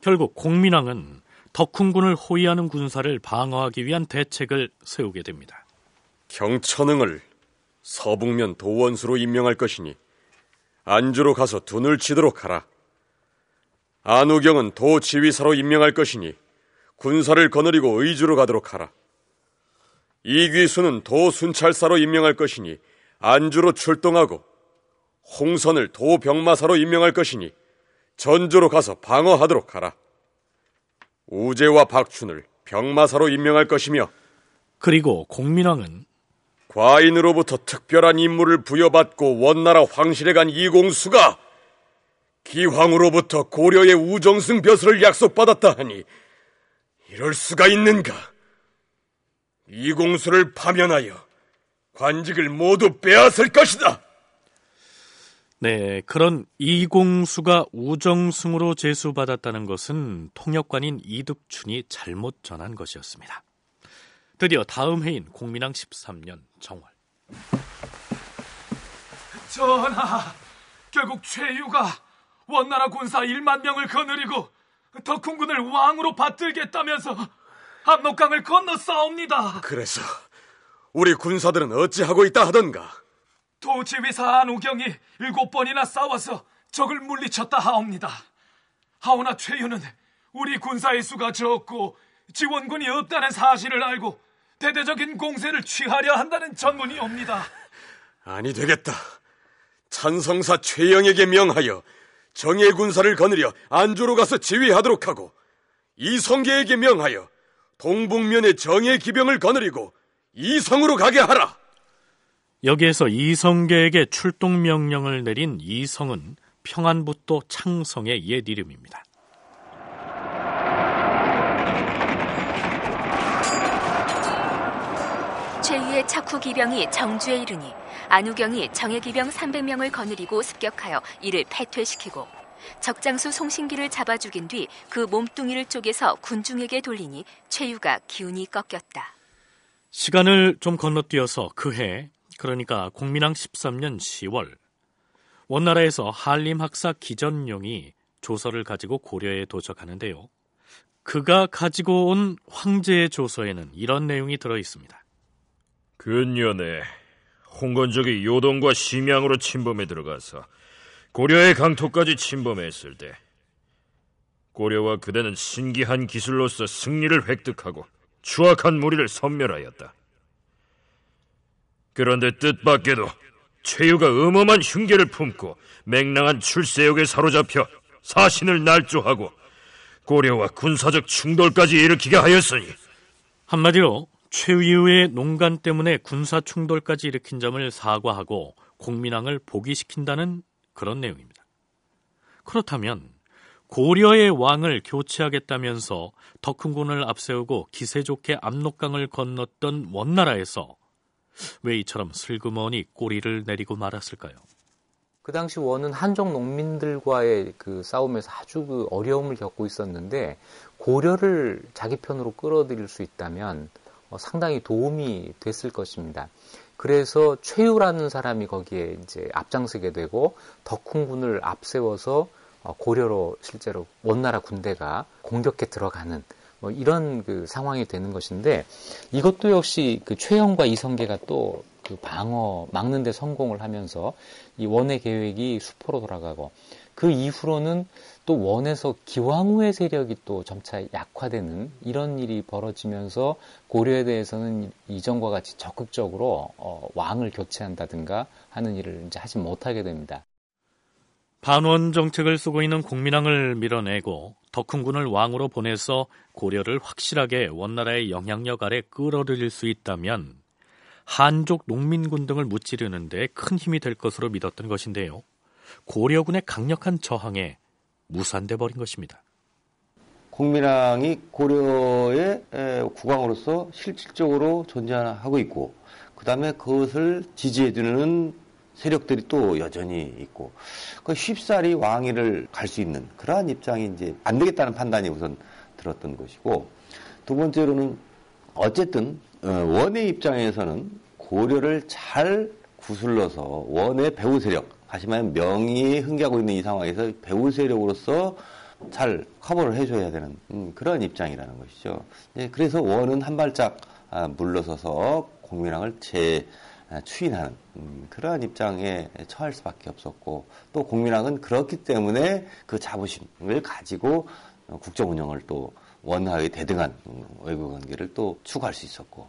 결국 공민왕은 덕훈군을 호위하는 군사를 방어하기 위한 대책을 세우게 됩니다. 경천흥을 서북면 도원수로 임명할 것이니 안주로 가서 둔을 치도록 하라. 안우경은 도지휘사로 임명할 것이니 군사를 거느리고 의주로 가도록 하라. 이귀수는 도순찰사로 임명할 것이니 안주로 출동하고 홍선을 도병마사로 임명할 것이니 전주로 가서 방어하도록 하라. 우제와 박춘을 병마사로 임명할 것이며 그리고 공민왕은 과인으로부터 특별한 임무를 부여받고 원나라 황실에 간 이공수가 기황으로부터 고려의 우정승 벼슬을 약속받았다 하니 이럴 수가 있는가? 이 공수를 파면하여 관직을 모두 빼앗을 것이다. 네, 그런 이공수가 우정승으로 제수받았다는 것은 통역관인 이득춘이 잘못 전한 것이었습니다. 드디어 다음 해인 공민왕 13년 정월. 전하, 결국 최유가 원나라 군사 1만 명을 거느리고 덕훈군을 왕으로 받들겠다면서 압록강을 건너 싸웁니다. 그래서 우리 군사들은 어찌하고 있다 하던가? 도지휘사 안우경이 일곱 번이나 싸워서 적을 물리쳤다 하옵니다. 하오나 최유는 우리 군사의 수가 적고 지원군이 없다는 사실을 알고 대대적인 공세를 취하려 한다는 전문이옵니다. 아니 되겠다. 찬성사 최영에게 명하여 정예 군사를 거느려 안주로 가서 지휘하도록 하고 이성계에게 명하여 동북면의 정의 기병을 거느리고 이성으로 가게 하라. 여기에서 이성계에게 출동 명령을 내린 이성은 평안북도 창성의 옛 이름입니다. 최유의 차쿠 기병이 정주에 이르니 안우경이 정예 기병 300명을 거느리고 습격하여 이를 패퇴시키고 적장수 송신기를 잡아 죽인 뒤 그 몸뚱이를 쪼개서 군중에게 돌리니 최유가 기운이 꺾였다. 시간을 좀 건너뛰어서 그해 그러니까 공민왕 13년 10월 원나라에서 한림 학사 기전용이 조서를 가지고 고려에 도착하는데요 그가 가지고 온 황제의 조서에는 이런 내용이 들어 있습니다. 근년에 그 홍건적이 요동과 심양으로 침범에 들어가서 고려의 강토까지 침범했을 때 고려와 그대는 신기한 기술로서 승리를 획득하고 추악한 무리를 섬멸하였다. 그런데 뜻밖에도 최유가 음험한 흉계를 품고 맹랑한 출세욕에 사로잡혀 사신을 날조하고 고려와 군사적 충돌까지 일으키게 하였으니 한마디로 최유의 농간 때문에 군사 충돌까지 일으킨 점을 사과하고 공민왕을 복위시킨다는 그런 내용입니다. 그렇다면 고려의 왕을 교체하겠다면서 더큰 군을 앞세우고 기세 좋게 압록강을 건넜던 원나라에서 왜 이처럼 슬그머니 꼬리를 내리고 말았을까요? 그 당시 원은 한족 농민들과의 그 싸움에서 아주 그 어려움을 겪고 있었는데 고려를 자기 편으로 끌어들일 수 있다면 어, 상당히 도움이 됐을 것입니다. 그래서 최유라는 사람이 거기에 이제 앞장서게 되고 덕훈군을 앞세워서 어, 고려로 실제로 원나라 군대가 공격해 들어가는 뭐 이런 그 상황이 되는 것인데 이것도 역시 그 최영과 이성계가 또 그 방어 막는데 성공을 하면서 이 원의 계획이 수포로 돌아가고 그 이후로는 또 원에서 기왕후의 세력이 또 점차 약화되는 이런 일이 벌어지면서 고려에 대해서는 이전과 같이 적극적으로 어, 왕을 교체한다든가 하는 일을 이제 하지 못하게 됩니다. 반원 정책을 쓰고 있는 국민왕을 밀어내고 덕흥 군을 왕으로 보내서 고려를 확실하게 원나라의 영향력 아래 끌어들일 수 있다면 한족 농민군 등을 무찌르는 데큰 힘이 될 것으로 믿었던 것인데요. 고려군의 강력한 저항에 무산돼 버린 것입니다. 국민항이 고려의 국왕으로서 실질적으로 존재하고 있고 그다음에 그것을 지지해주는 세력들이 또 여전히 있고 그 쉽사리 왕위를 갈 수 있는 그러한 입장이 이제 안 되겠다는 판단이 우선 들었던 것이고 두 번째로는 어쨌든 어, 원의 입장에서는 고려를 잘 구슬러서 원의 배후 세력 다시말하면 명의에 흥하고 있는 이 상황에서 배후 세력으로서 잘 커버를 해줘야 되는 음, 그런 입장이라는 것이죠. 예, 그래서 원은 한 발짝 아, 물러서서 공민왕을 재 추인하는 음, 그러한 입장에 처할 수밖에 없었고 또 공민왕은 그렇기 때문에 그 자부심을 가지고 국정 운영을 또 원화의 대등한 외교 관계를 또 추구할 수 있었고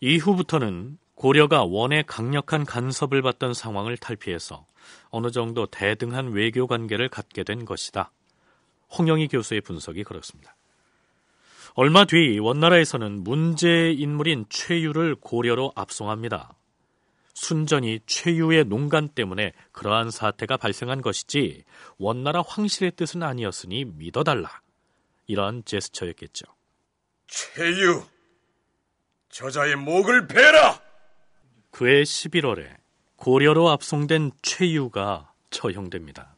이후부터는 고려가 원의 강력한 간섭을 받던 상황을 탈피해서 어느 정도 대등한 외교 관계를 갖게 된 것이다. 홍영희 교수의 분석이 그렇습니다. 얼마 뒤 원나라에서는 문제의 인물인 최유를 고려로 압송합니다. 순전히 최유의 농간 때문에 그러한 사태가 발생한 것이지 원나라 황실의 뜻은 아니었으니 믿어달라. 이런 제스처였겠죠. 최유, 저자의 목을 베라! 그해 11월에 고려로 압송된 최유가 처형됩니다.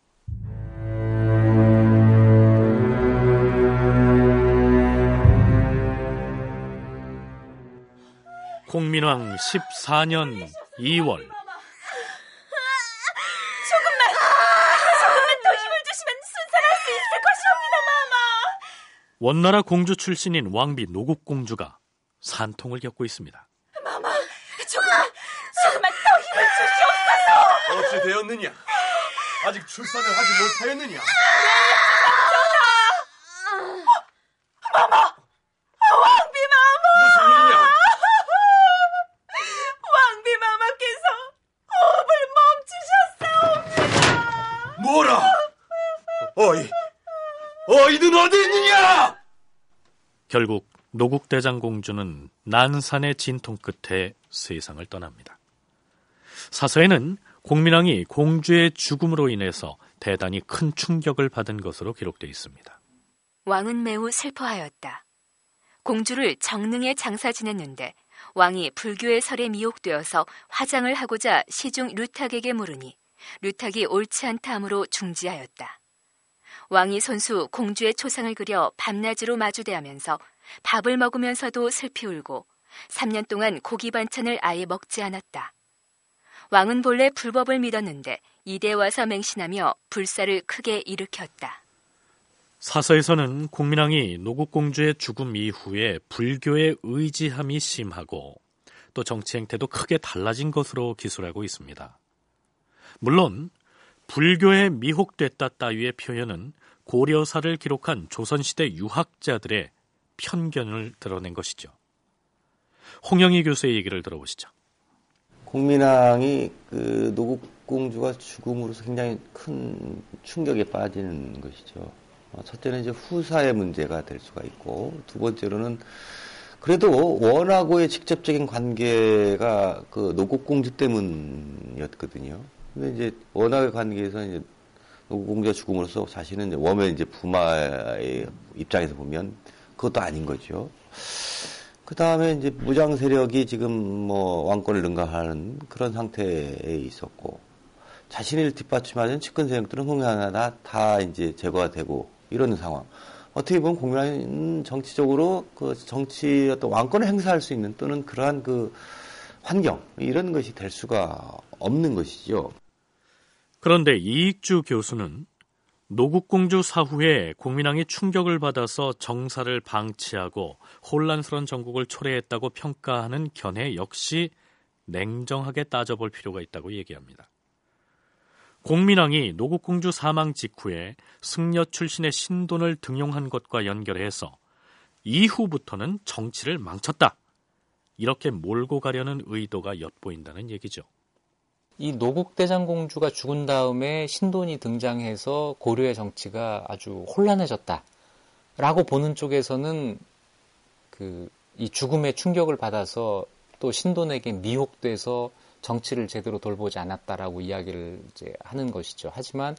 공민왕 14년 2월 조금만 조금만 더 힘을 주시면 순산할 수 있을 것이옵니다 마마 원나라 공주 출신인 왕비 노국공주가 산통을 겪고 있습니다 것이 되었느냐? 아직 출산을 하지 못하였느냐? 어이는 어디 있느냐? 결국 노국대장 공주는 난산의 진통 끝에 세상을 떠납니다. 사서에는 공민왕이 공주의 죽음으로 인해서 대단히 큰 충격을 받은 것으로 기록되어 있습니다. 왕은 매우 슬퍼하였다. 공주를 정릉에 장사 지냈는데 왕이 불교의 설에 미혹되어서 화장을 하고자 시중 류탁에게 물으니 류탁이 옳지 않다함으로 중지하였다. 왕이 선수 공주의 초상을 그려 밤낮으로 마주대하면서 밥을 먹으면서도 슬피 울고 3년 동안 고기 반찬을 아예 먹지 않았다. 왕은 본래 불법을 믿었는데 이대 와서 맹신하며 불사를 크게 일으켰다. 사서에서는 공민왕이 노국공주의 죽음 이후에 불교의 의지함이 심하고 또 정치 행태도 크게 달라진 것으로 기술하고 있습니다. 물론 불교에 미혹됐다 따위의 표현은 고려사를 기록한 조선시대 유학자들의 편견을 드러낸 것이죠. 홍영희 교수의 얘기를 들어보시죠. 공민왕이 그 노국공주가 죽음으로서 굉장히 큰 충격에 빠지는 것이죠. 어, 첫째는 이제 후사의 문제가 될 수가 있고 두 번째로는 그래도 원하고의 직접적인 관계가 그 노국공주 때문이었거든요. 근데 이제 원하고의 관계에서 이제 노국공주가 죽음으로써 자신은 이제 웜의 이제 부마의 입장에서 보면 그것도 아닌 거죠. 그 다음에 이제 무장 세력이 지금 뭐 왕권을 능가하는 그런 상태에 있었고 자신을 뒷받침하는 측근 세력들은 흥하나 다 이제 제거가 되고 이런 상황. 어떻게 보면 공민은 정치적으로 그 정치 어떤 왕권을 행사할 수 있는 또는 그러한 그 환경 이런 것이 될 수가 없는 것이죠. 그런데 이익주 교수는 노국공주 사후에 공민왕이 충격을 받아서 정사를 방치하고 혼란스러운 전국을 초래했다고 평가하는 견해 역시 냉정하게 따져볼 필요가 있다고 얘기합니다. 공민왕이 노국공주 사망 직후에 승려 출신의 신돈을 등용한 것과 연결해서 이후부터는 정치를 망쳤다. 이렇게 몰고 가려는 의도가 엿보인다는 얘기죠. 이 노국대장공주가 죽은 다음에 신돈이 등장해서 고려의 정치가 아주 혼란해졌다라고 보는 쪽에서는 그 이 죽음의 충격을 받아서 또 신돈에게 미혹돼서 정치를 제대로 돌보지 않았다라고 이야기를 이제 하는 것이죠. 하지만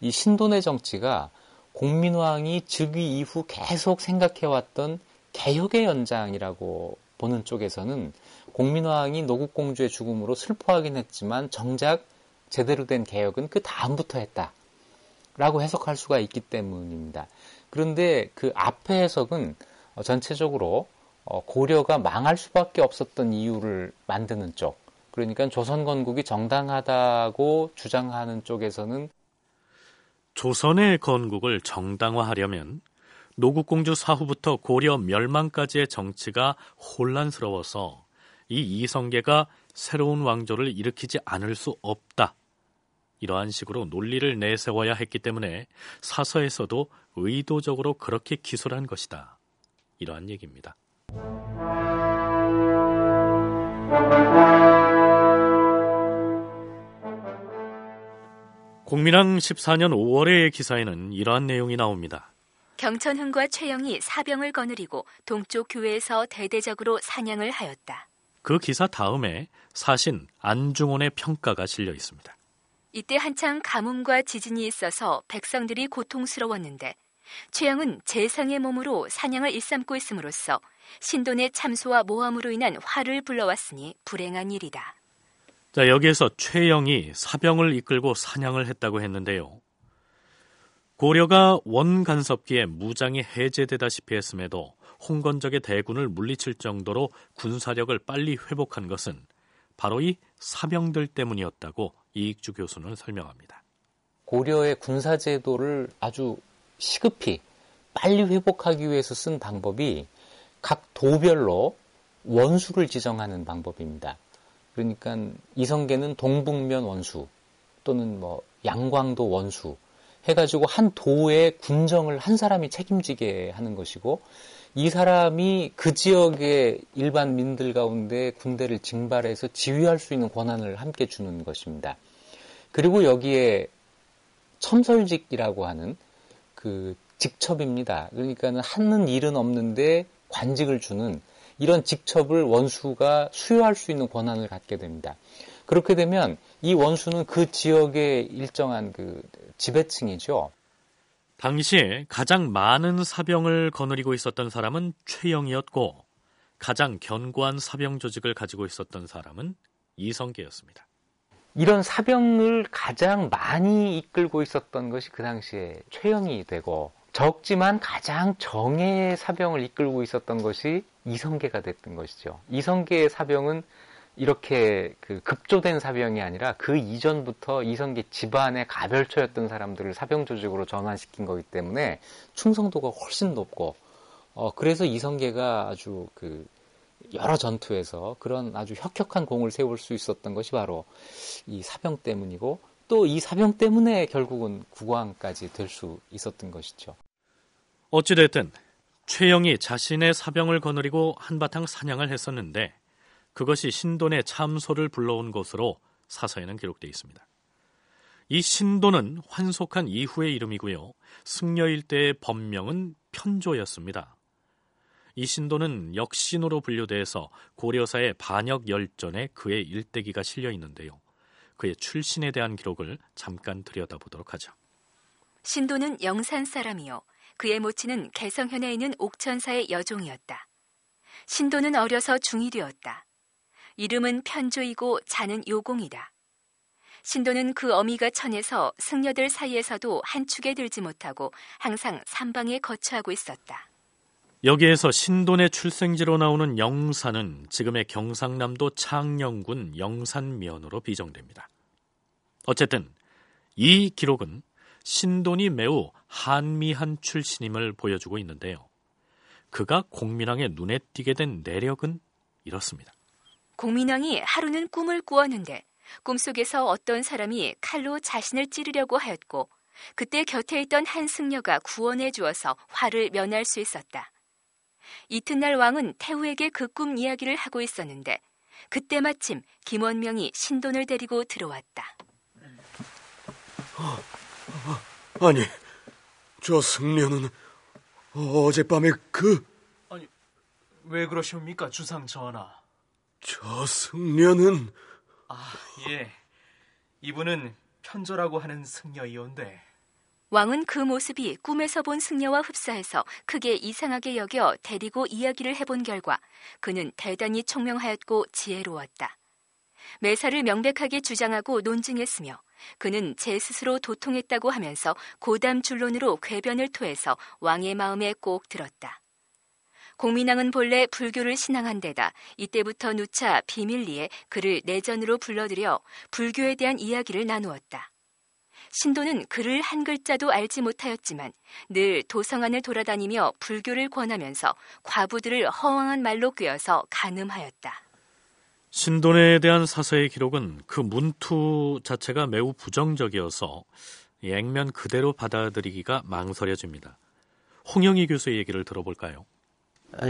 이 신돈의 정치가 공민왕이 즉위 이후 계속 생각해왔던 개혁의 연장이라고 보는 쪽에서는 공민왕이 노국공주의 죽음으로 슬퍼하긴 했지만 정작 제대로 된 개혁은 그 다음부터 했다. 라고 해석할 수가 있기 때문입니다. 그런데 그 앞의 해석은 어, 전체적으로 어, 고려가 망할 수밖에 없었던 이유를 만드는 쪽, 그러니까 조선건국이 정당하다고 주장하는 쪽에서는 조선의 건국을 정당화하려면 노국공주 사후부터 고려 멸망까지의 정치가 혼란스러워서 이 이성계가 새로운 왕조를 일으키지 않을 수 없다. 이러한 식으로 논리를 내세워야 했기 때문에 사서에서도 의도적으로 그렇게 기술한 것이다. 이러한 얘기입니다. 공민왕 14년 5월의 기사에는 이러한 내용이 나옵니다. 경천흥과 최영이 사병을 거느리고 동쪽 교회에서 대대적으로 사냥을 하였다. 그 기사 다음에 사신 안중원의 평가가 실려 있습니다. 이때 한창 가뭄과 지진이 있어서 백성들이 고통스러웠는데 최영은 재상의 몸으로 사냥을 일삼고 있음으로써 신돈의 참소와 모함으로 인한 화를 불러왔으니 불행한 일이다. 자, 여기에서 최영이 사병을 이끌고 사냥을 했다고 했는데요. 고려가 원간섭기에 무장이 해제되다시피 했음에도 홍건적의 대군을 물리칠 정도로 군사력을 빨리 회복한 것은 바로 이 사병들 때문이었다고 이익주 교수는 설명합니다. 고려의 군사제도를 아주 시급히 빨리 회복하기 위해서 쓴 방법이 각 도별로 원수를 지정하는 방법입니다. 그러니까 이성계는 동북면 원수 또는 뭐 양광도 원수 해가지고 한 도의 군정을 한 사람이 책임지게 하는 것이고 이 사람이 그 지역의 일반 민들 가운데 군대를 징발해서 지휘할 수 있는 권한을 함께 주는 것입니다. 그리고 여기에 첨설직이라고 하는 그 직첩입니다. 그러니까는 하는 일은 없는데 관직을 주는 이런 직첩을 원수가 수여할 수 있는 권한을 갖게 됩니다. 그렇게 되면 이 원수는 그 지역의 일정한 그 지배층이죠. 당시에 가장 많은 사병을 거느리고 있었던 사람은 최영이었고 가장 견고한 사병 조직을 가지고 있었던 사람은 이성계였습니다. 이런 사병을 가장 많이 이끌고 있었던 것이 그 당시에 최영이 되고 적지만 가장 정의의 사병을 이끌고 있었던 것이 이성계가 됐던 것이죠. 이성계의 사병은 이렇게 그 급조된 사병이 아니라 그 이전부터 이성계 집안의 가별초였던 사람들을 사병 조직으로 전환시킨 거기 때문에 충성도가 훨씬 높고 어 그래서 이성계가 아주 그 여러 전투에서 그런 아주 혁혁한 공을 세울 수 있었던 것이 바로 이 사병 때문이고 또 이 사병 때문에 결국은 국왕까지 될 수 있었던 것이죠. 어찌됐든 최영이 자신의 사병을 거느리고 한바탕 사냥을 했었는데 그것이 신돈의 참소를 불러온 것으로 사서에는 기록되어 있습니다. 이 신돈은 환속한 이후의 이름이고요. 승려일 때의 법명은 편조였습니다. 이 신돈은 역신으로 분류돼서 고려사의 반역 열전에 그의 일대기가 실려 있는데요. 그의 출신에 대한 기록을 잠깐 들여다보도록 하죠. 신돈은 영산 사람이요. 그의 모친은 개성현에 있는 옥천사의 여종이었다. 신돈은 어려서 중이 되었다. 이름은 편조이고 자는 요공이다. 신도는 그 어미가 천에서 승려들 사이에서도 한 축에 들지 못하고 항상 산방에 거처하고 있었다. 여기에서 신돈의 출생지로 나오는 영산은 지금의 경상남도 창녕군 영산면으로 비정됩니다. 어쨌든 이 기록은 신돈이 매우 한미한 출신임을 보여주고 있는데요. 그가 공민왕의 눈에 띄게 된 내력은 이렇습니다. 공민왕이 하루는 꿈을 꾸었는데 꿈속에서 어떤 사람이 칼로 자신을 찌르려고 하였고 그때 곁에 있던 한 승려가 구원해 주어서 화를 면할 수 있었다. 이튿날 왕은 태후에게그 꿈 이야기를 하고 있었는데 그때 마침 김원명이 신돈을 데리고 들어왔다. 아, 아니, 저 승려는 어젯밤에 그... 아니, 왜 그러십니까, 주상 전하? 저 승려는 아, 예. 이분은 편조라고 하는 승려이온데. 왕은 그 모습이 꿈에서 본 승려와 흡사해서 크게 이상하게 여겨 데리고 이야기를 해본 결과 그는 대단히 총명하였고 지혜로웠다. 매사를 명백하게 주장하고 논증했으며 그는 제 스스로 도통했다고 하면서 고담 줄론으로 궤변을 토해서 왕의 마음에 꼭 들었다. 공민왕은 본래 불교를 신앙한 데다 이때부터 누차 비밀리에 그를 내전으로 불러들여 불교에 대한 이야기를 나누었다. 신도는 그를 한 글자도 알지 못하였지만 늘 도성안을 돌아다니며 불교를 권하면서 과부들을 허황한 말로 꿰어서 가늠하였다. 신도에 대한 사서의 기록은 그 문투 자체가 매우 부정적이어서 액면 그대로 받아들이기가 망설여집니다. 홍영희 교수의 얘기를 들어볼까요?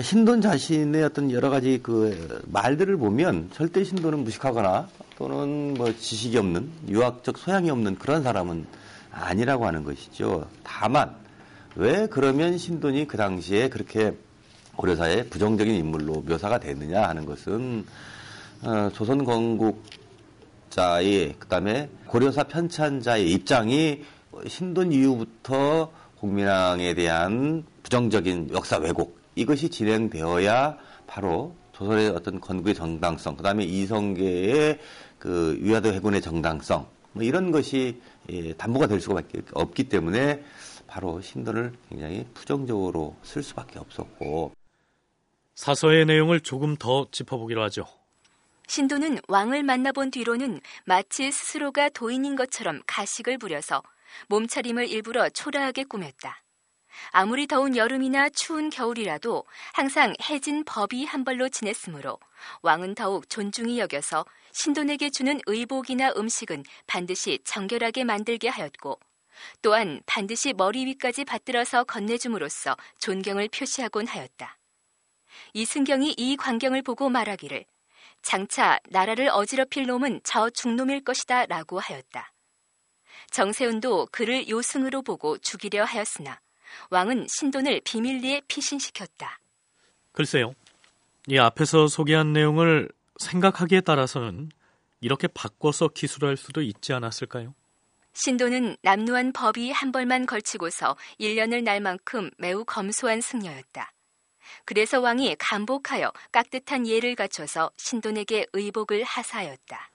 신돈 자신의 어떤 여러 가지 그 말들을 보면 절대 신돈은 무식하거나 또는 뭐 지식이 없는 유학적 소양이 없는 그런 사람은 아니라고 하는 것이죠. 다만 왜 그러면 신돈이 그 당시에 그렇게 고려사의 부정적인 인물로 묘사가 됐느냐 하는 것은 어, 조선 건국자의 그다음에 고려사 편찬자의 입장이 신돈 이후부터 국민왕에 대한 부정적인 역사 왜곡 이것이 진행되어야 바로 조선의 어떤 건국의 정당성, 그 다음에 이성계의 그 위화도 해군의 정당성, 뭐 이런 것이 예, 담보가 될 수밖에 없기 때문에 바로 신도를 굉장히 부정적으로 쓸 수밖에 없었고 사서의 내용을 조금 더 짚어보기로 하죠. 신도는 왕을 만나본 뒤로는 마치 스스로가 도인인 것처럼 가식을 부려서 몸차림을 일부러 초라하게 꾸몄다. 아무리 더운 여름이나 추운 겨울이라도 항상 해진 법이 한 벌로 지냈으므로 왕은 더욱 존중히 여겨서 신돈에게 주는 의복이나 음식은 반드시 정결하게 만들게 하였고 또한 반드시 머리 위까지 받들어서 건네줌으로써 존경을 표시하곤 하였다. 이승경이 이 광경을 보고 말하기를 장차 나라를 어지럽힐 놈은 저 중놈일 것이다 라고 하였다. 정세운도 그를 요승으로 보고 죽이려 하였으나 왕은 신돈을 비밀리에 피신시켰다. 글쎄요. 이 앞에서 소개한 내용을 생각하기에 따라서는 이렇게 바꿔서 기술할 수도 있지 않았을까요? 신도는 남루한 법이 한 벌만 걸치고서 1년을 날 만큼 매우 검소한 승려였다. 그래서 왕이 간복하여 깍듯한 예를 갖춰서 신돈에게 의복을 하사하였다.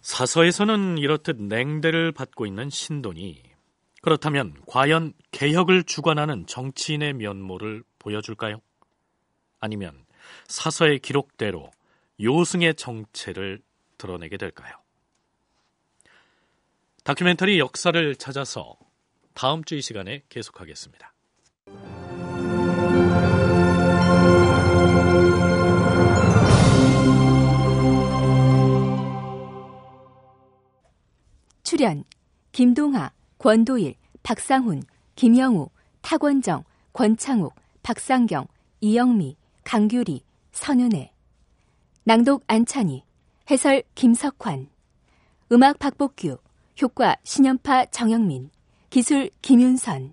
사서에서는 이렇듯 냉대를 받고 있는 신돈이 그렇다면 과연 개혁을 주관하는 정치인의 면모를 보여줄까요? 아니면 사서의 기록대로 요승의 정체를 드러내게 될까요? 다큐멘터리 역사를 찾아서 다음 주이 시간에 계속하겠습니다. 출연 김동하 권도일, 박상훈, 김영우, 타권정, 권창욱, 박상경, 이영미, 강규리, 선윤혜. 낭독 안찬희, 해설 김석환. 음악 박복규, 효과 신연파 정영민, 기술 김윤선.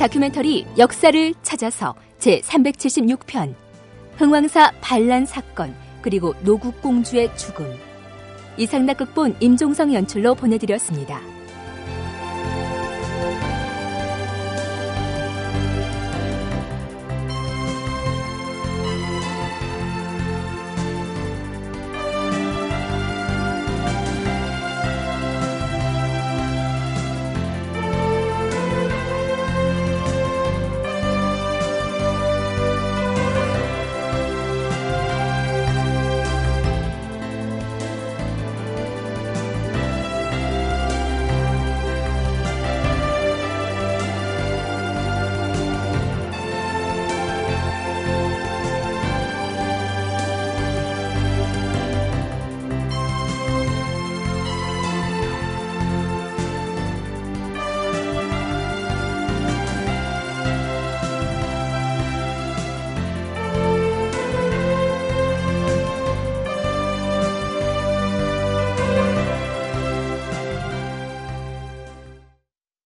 다큐멘터리 역사를 찾아서 제376편 흥왕사 반란 사건 그리고 노국공주의 죽음 이상락 극본 임종성 연출로 보내드렸습니다.